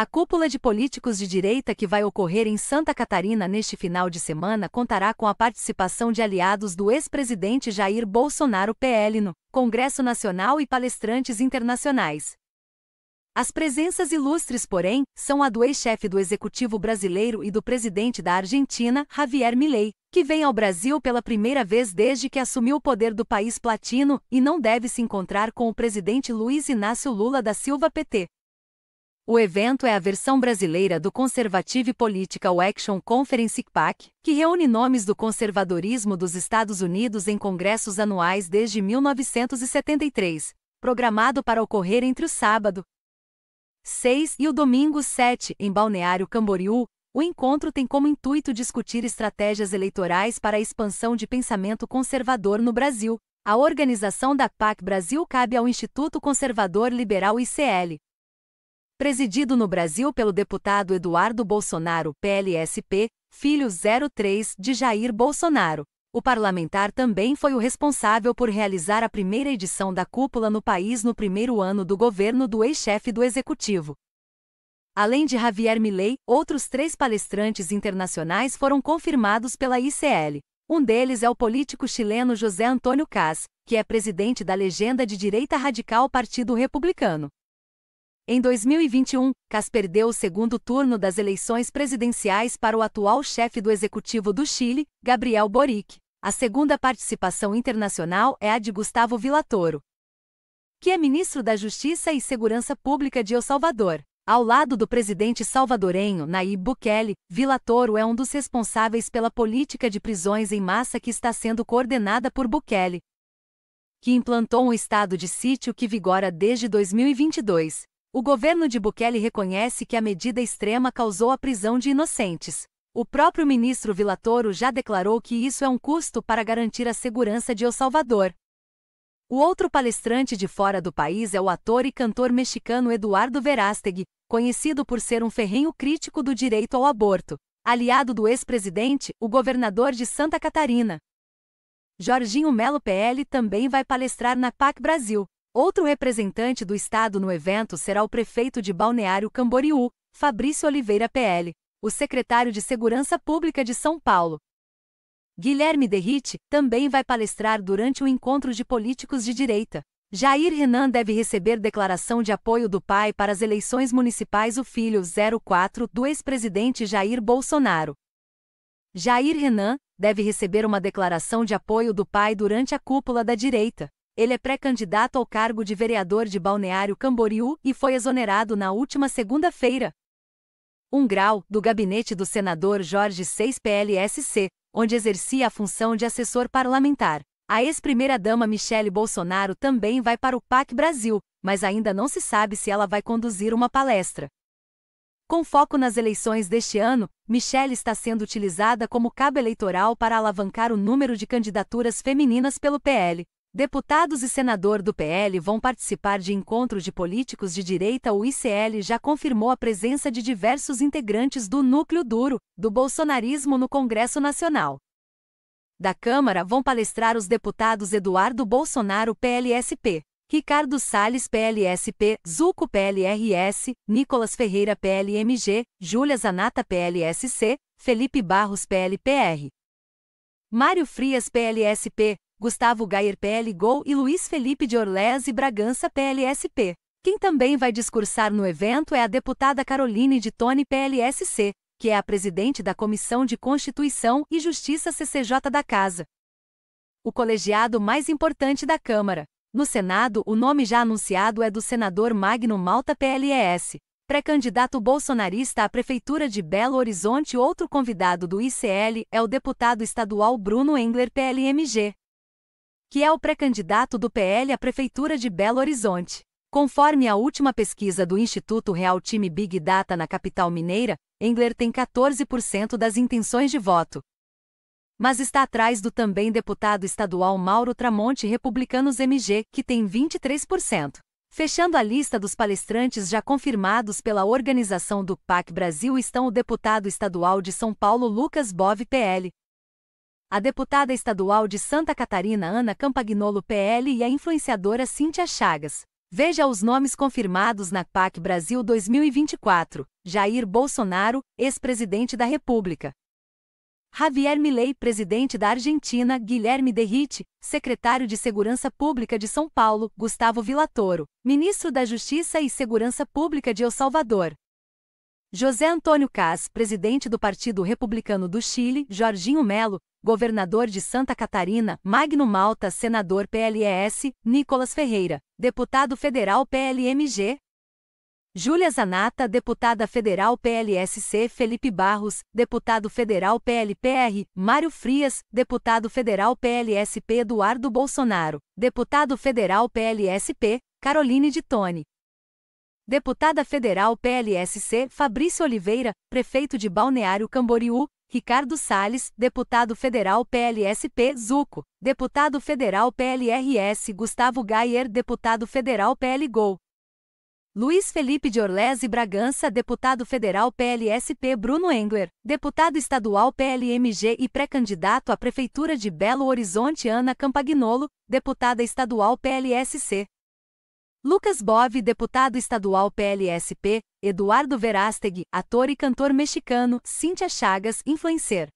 A cúpula de políticos de direita que vai ocorrer em Santa Catarina neste final de semana contará com a participação de aliados do ex-presidente Jair Bolsonaro PL no Congresso Nacional e palestrantes internacionais. As presenças ilustres, porém, são a do ex-chefe do Executivo brasileiro e do presidente da Argentina, Javier Milei, que vem ao Brasil pela primeira vez desde que assumiu o poder do país platino e não deve se encontrar com o presidente Luiz Inácio Lula da Silva PT o evento é a versão brasileira do Conservative Political Action Conference CPAC, que reúne nomes do conservadorismo dos Estados Unidos em congressos anuais desde 1973, programado para ocorrer entre o sábado 6 e o domingo 7, em Balneário Camboriú. O encontro tem como intuito discutir estratégias eleitorais para a expansão de pensamento conservador no Brasil. A organização da PAC Brasil cabe ao Instituto Conservador Liberal ICL, presidido no Brasil pelo deputado Eduardo Bolsonaro, PLSP, filho 03 de Jair Bolsonaro. O parlamentar também foi o responsável por realizar a primeira edição da cúpula no país no primeiro ano do governo do ex-chefe do executivo. Além de Javier Milei, outros três palestrantes internacionais foram confirmados pela ICL. Um deles é o político chileno José Antônio Cas, que é presidente da legenda de direita radical Partido Republicano. Em 2021, Casper perdeu o segundo turno das eleições presidenciais para o atual chefe do Executivo do Chile, Gabriel Boric. A segunda participação internacional é a de Gustavo Villatoro, que é ministro da Justiça e Segurança Pública de El Salvador. Ao lado do presidente salvadorenho Nayib Bukele, Villatoro é um dos responsáveis pela política de prisões em massa que está sendo coordenada por Bukele, que implantou um estado de sítio que vigora desde 2022. O governo de Bukele reconhece que a medida extrema causou a prisão de inocentes. O próprio ministro Vilatoro já declarou que isso é um custo para garantir a segurança de El Salvador. O outro palestrante de fora do país é o ator e cantor mexicano Eduardo Verástegui, conhecido por ser um ferrenho crítico do direito ao aborto, aliado do ex-presidente, o governador de Santa Catarina. Jorginho Melo PL também vai palestrar na PAC Brasil. Outro representante do Estado no evento será o prefeito de Balneário Camboriú, Fabrício Oliveira PL, o secretário de Segurança Pública de São Paulo. Guilherme Derrite também vai palestrar durante o encontro de políticos de direita. Jair Renan deve receber declaração de apoio do pai para as eleições municipais o filho 04 do ex-presidente Jair Bolsonaro. Jair Renan deve receber uma declaração de apoio do pai durante a cúpula da direita. Ele é pré-candidato ao cargo de vereador de Balneário Camboriú e foi exonerado na última segunda-feira. Um grau, do gabinete do senador Jorge 6 PLSC, onde exercia a função de assessor parlamentar. A ex-primeira-dama Michele Bolsonaro também vai para o PAC Brasil, mas ainda não se sabe se ela vai conduzir uma palestra. Com foco nas eleições deste ano, Michele está sendo utilizada como cabo eleitoral para alavancar o número de candidaturas femininas pelo PL. Deputados e senador do PL vão participar de encontro de políticos de direita. O ICL já confirmou a presença de diversos integrantes do núcleo duro do bolsonarismo no Congresso Nacional. Da Câmara vão palestrar os deputados Eduardo Bolsonaro, PLSP, Ricardo Salles, PLSP, Zuco, PLRS, Nicolas Ferreira, PLMG, Júlia Zanata, PLSC, Felipe Barros, PLPR. Mário Frias, PLSP, Gustavo Gayer PLGOL e Luiz Felipe de Orlés e Bragança PLSP. Quem também vai discursar no evento é a deputada Caroline de toni PLSC, que é a presidente da Comissão de Constituição e Justiça CCJ da Casa. O colegiado mais importante da Câmara. No Senado, o nome já anunciado é do senador Magno Malta PLES. Pré-candidato bolsonarista à Prefeitura de Belo Horizonte, outro convidado do ICL é o deputado estadual Bruno Engler PLMG que é o pré-candidato do PL à Prefeitura de Belo Horizonte. Conforme a última pesquisa do Instituto Real Time Big Data na capital mineira, Engler tem 14% das intenções de voto. Mas está atrás do também deputado estadual Mauro Tramonte Republicanos MG, que tem 23%. Fechando a lista dos palestrantes já confirmados pela organização do PAC Brasil estão o deputado estadual de São Paulo Lucas Bove PL, a deputada estadual de Santa Catarina Ana Campagnolo PL e a influenciadora Cíntia Chagas. Veja os nomes confirmados na PAC Brasil 2024. Jair Bolsonaro, ex-presidente da República. Javier Milei, presidente da Argentina, Guilherme Derrite, secretário de Segurança Pública de São Paulo, Gustavo Vilatoro, ministro da Justiça e Segurança Pública de El Salvador, José Antônio Cas, presidente do Partido Republicano do Chile, Jorginho Melo, governador de Santa Catarina, Magno Malta, senador PLES, Nicolas Ferreira, deputado federal PLMG. Júlia Zanata, deputada federal PLSC, Felipe Barros, deputado federal PLPR, Mário Frias, deputado federal PLSP, Eduardo Bolsonaro, deputado federal PLSP, Caroline de Tone, Deputada Federal PLSC Fabrício Oliveira, Prefeito de Balneário Camboriú, Ricardo Salles, Deputado Federal PLSP Zuco, Deputado Federal PLRS Gustavo Gayer, Deputado Federal PLGOL. Luiz Felipe de Orlés e Bragança, deputado federal PLSP Bruno Engler, deputado estadual PLMG e pré-candidato à Prefeitura de Belo Horizonte Ana Campagnolo, deputada estadual PLSC. Lucas Bove, deputado estadual PLSP, Eduardo Verástegui, ator e cantor mexicano, Cíntia Chagas, influencer.